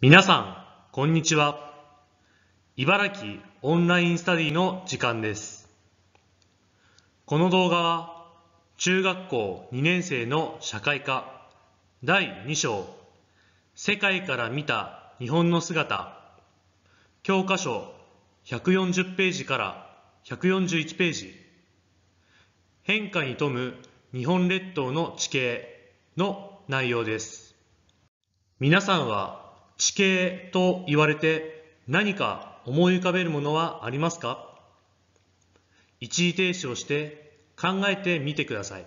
皆さん、こんにちは。茨城オンラインスタディの時間です。この動画は、中学校2年生の社会科第2章、世界から見た日本の姿、教科書140ページから141ページ、変化に富む日本列島の地形の内容です。皆さんは地形と言われて何か思い浮かべるものはありますか一時停止をして考えてみてください。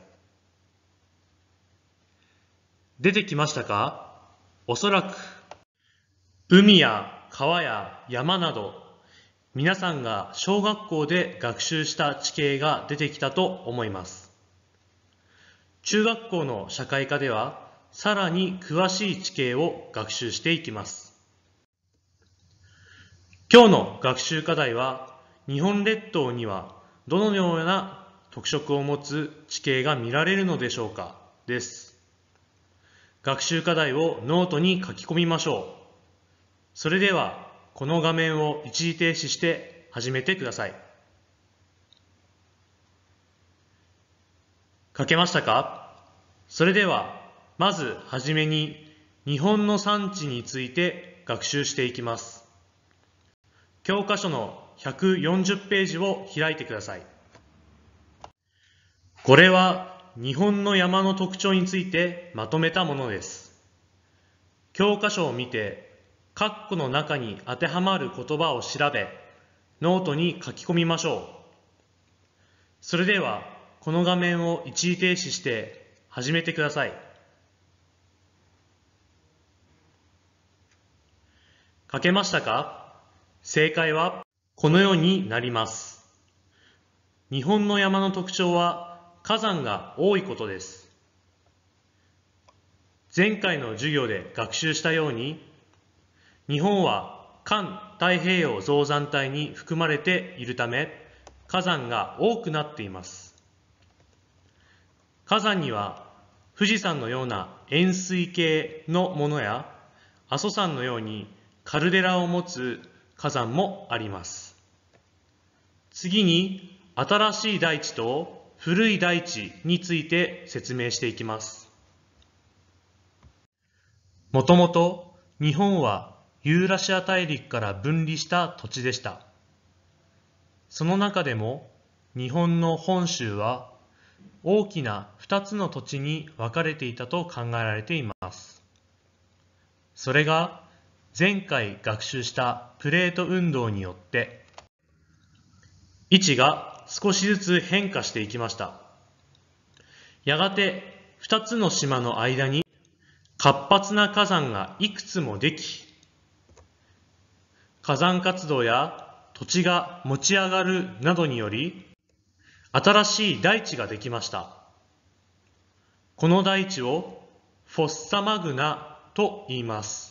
出てきましたかおそらく海や川や山など皆さんが小学校で学習した地形が出てきたと思います。中学校の社会科ではさらに詳しい地形を学習していきます。今日の学習課題は、日本列島にはどのような特色を持つ地形が見られるのでしょうかです。学習課題をノートに書き込みましょう。それでは、この画面を一時停止して始めてください。書けましたかそれでは、まずはじめに日本の産地について学習していきます。教科書の140ページを開いてください。これは日本の山の特徴についてまとめたものです。教科書を見て、括弧の中に当てはまる言葉を調べ、ノートに書き込みましょう。それでは、この画面を一時停止して始めてください。書けましたか正解はこのようになります。日本の山の特徴は火山が多いことです。前回の授業で学習したように、日本は環太平洋造山帯に含まれているため、火山が多くなっています。火山には富士山のような円錐形のものや阿蘇山のようにカルデラを持つ火山もあります。次に新しい大地と古い大地について説明していきます。もともと日本はユーラシア大陸から分離した土地でした。その中でも日本の本州は大きな2つの土地に分かれていたと考えられています。それが前回学習したプレート運動によって位置が少しずつ変化していきましたやがて2つの島の間に活発な火山がいくつもでき火山活動や土地が持ち上がるなどにより新しい大地ができましたこの大地をフォッサマグナと言います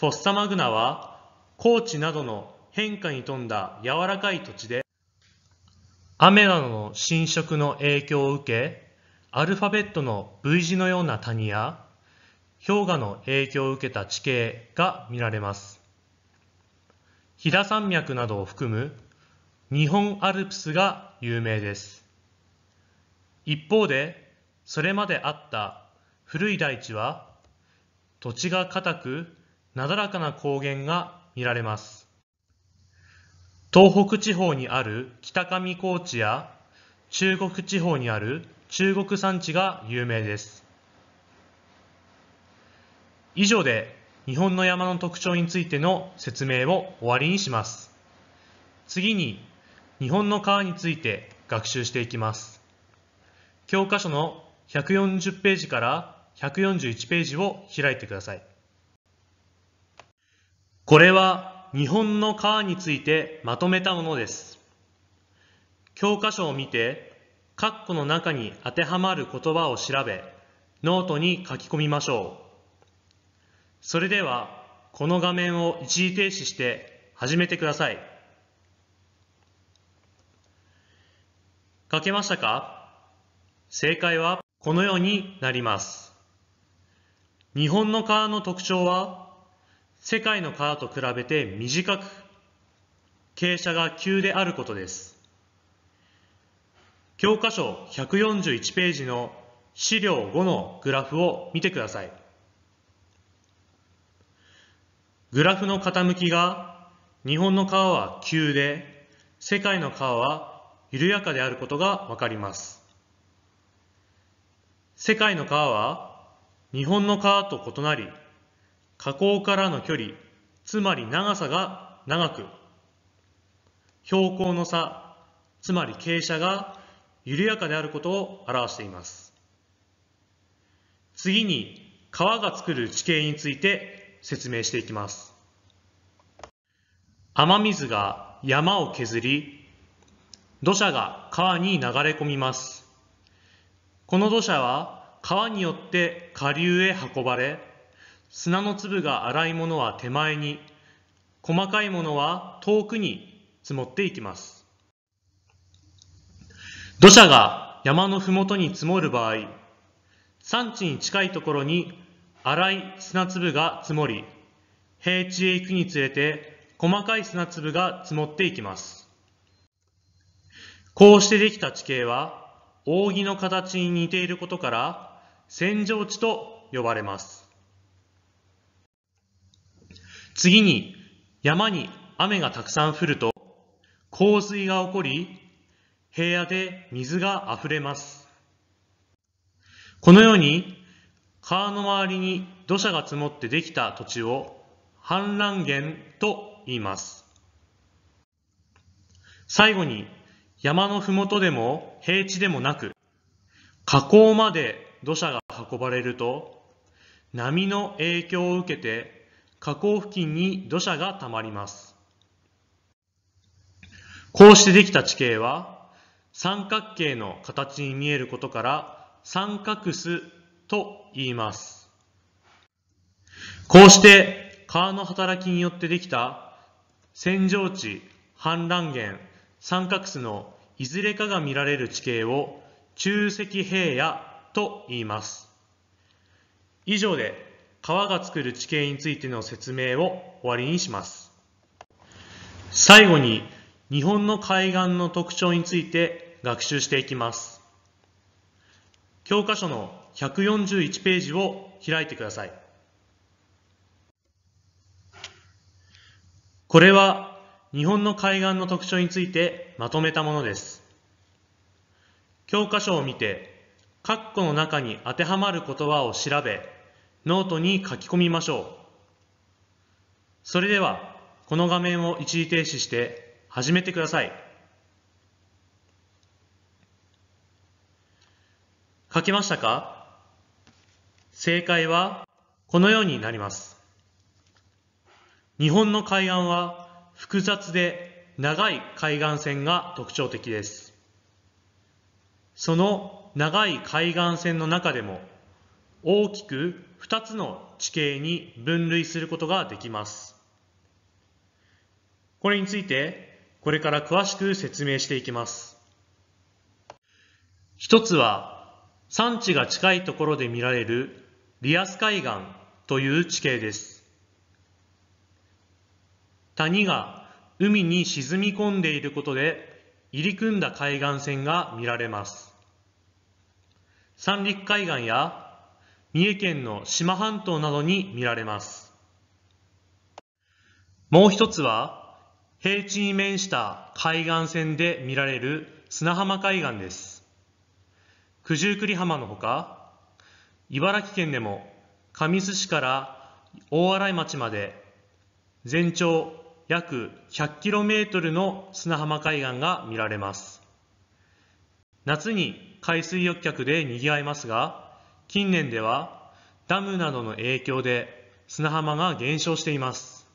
フォッサマグナは高地などの変化に富んだ柔らかい土地で雨などの浸食の影響を受けアルファベットの V 字のような谷や氷河の影響を受けた地形が見られます騨山脈などを含む日本アルプスが有名です一方でそれまであった古い大地は土地が硬くなだらかな高原が見られます。東北地方にある北上高地や中国地方にある中国山地が有名です。以上で日本の山の特徴についての説明を終わりにします。次に日本の川について学習していきます。教科書の140ページから141ページを開いてください。これは日本の川についてまとめたものです。教科書を見て、括弧の中に当てはまる言葉を調べ、ノートに書き込みましょう。それでは、この画面を一時停止して始めてください。書けましたか正解はこのようになります。日本の川の特徴は世界の川と比べて短く、傾斜が急であることです。教科書141ページの資料5のグラフを見てください。グラフの傾きが日本の川は急で世界の川は緩やかであることがわかります。世界の川は日本の川と異なり河口からの距離、つまり長さが長く、標高の差、つまり傾斜が緩やかであることを表しています。次に川が作る地形について説明していきます。雨水が山を削り、土砂が川に流れ込みます。この土砂は川によって下流へ運ばれ、砂の粒が粗いものは手前に、細かいものは遠くに積もっていきます。土砂が山のふもとに積もる場合、山地に近いところに粗い砂粒が積もり、平地へ行くにつれて細かい砂粒が積もっていきます。こうしてできた地形は、扇の形に似ていることから、扇状地と呼ばれます。次に山に雨がたくさん降ると洪水が起こり平野で水が溢れます。このように川の周りに土砂が積もってできた土地を氾濫源と言います。最後に山のふもとでも平地でもなく河口まで土砂が運ばれると波の影響を受けて河口付近に土砂が溜まります。こうしてできた地形は、三角形の形に見えることから、三角巣と言います。こうして、川の働きによってできた、扇状地、氾濫源、三角巣のいずれかが見られる地形を、中石平野と言います。以上で川が作る地形についての説明を終わりにします。最後に、日本の海岸の特徴について学習していきます。教科書の141ページを開いてください。これは日本の海岸の特徴についてまとめたものです。教科書を見て、括弧の中に当てはまる言葉を調べ、ノートに書き込みましょう。それでは、この画面を一時停止して始めてください。書けましたか正解はこのようになります。日本の海岸は複雑で長い海岸線が特徴的です。その長い海岸線の中でも大きく2つの地形に分類することができます。これについてこれから詳しく説明していきます。一つは産地が近いところで見られるリアス海岸という地形です。谷が海に沈み込んでいることで入り組んだ海岸線が見られます。三陸海岸や三重県の志摩半島などに見られます。もう一つは、平地に面した海岸線で見られる砂浜海岸です。九十九里浜のほか、茨城県でも上栖市から大洗町まで全長約 100km の砂浜海岸が見られます。夏に海水浴客で賑わいますが、近年ではダムなどの影響で砂浜が減少しています。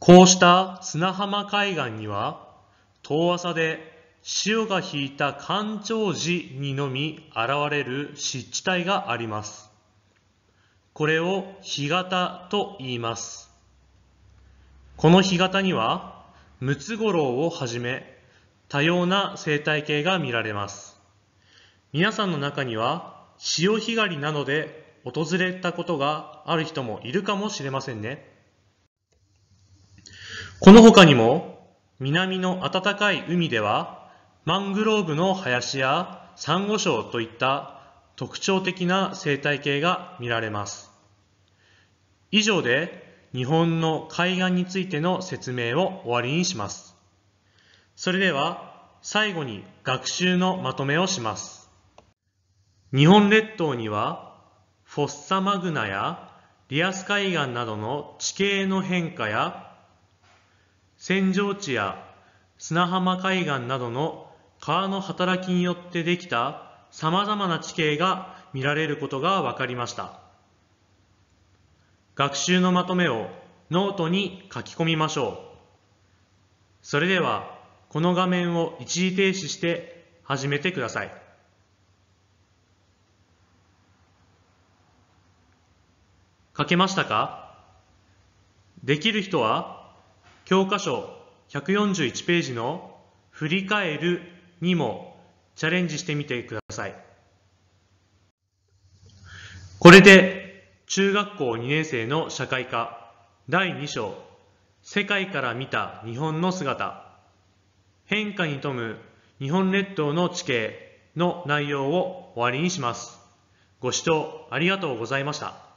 こうした砂浜海岸には遠浅で潮が引いた干潮時にのみ現れる湿地帯があります。これを干潟と言います。この干潟にはムツゴロウをはじめ多様な生態系が見られます。皆さんの中には潮干狩りなどで訪れたことがある人もいるかもしれませんね。この他にも、南の暖かい海では、マングローブの林やサンゴ礁といった特徴的な生態系が見られます。以上で日本の海岸についての説明を終わりにします。それでは最後に学習のまとめをします。日本列島にはフォッサマグナやリアス海岸などの地形の変化や扇状地や砂浜海岸などの川の働きによってできた様々な地形が見られることが分かりました学習のまとめをノートに書き込みましょうそれではこの画面を一時停止して始めてください書けましたかできる人は教科書141ページの振り返るにもチャレンジしてみてください。これで中学校2年生の社会科第2章世界から見た日本の姿変化に富む日本列島の地形の内容を終わりにします。ご視聴ありがとうございました。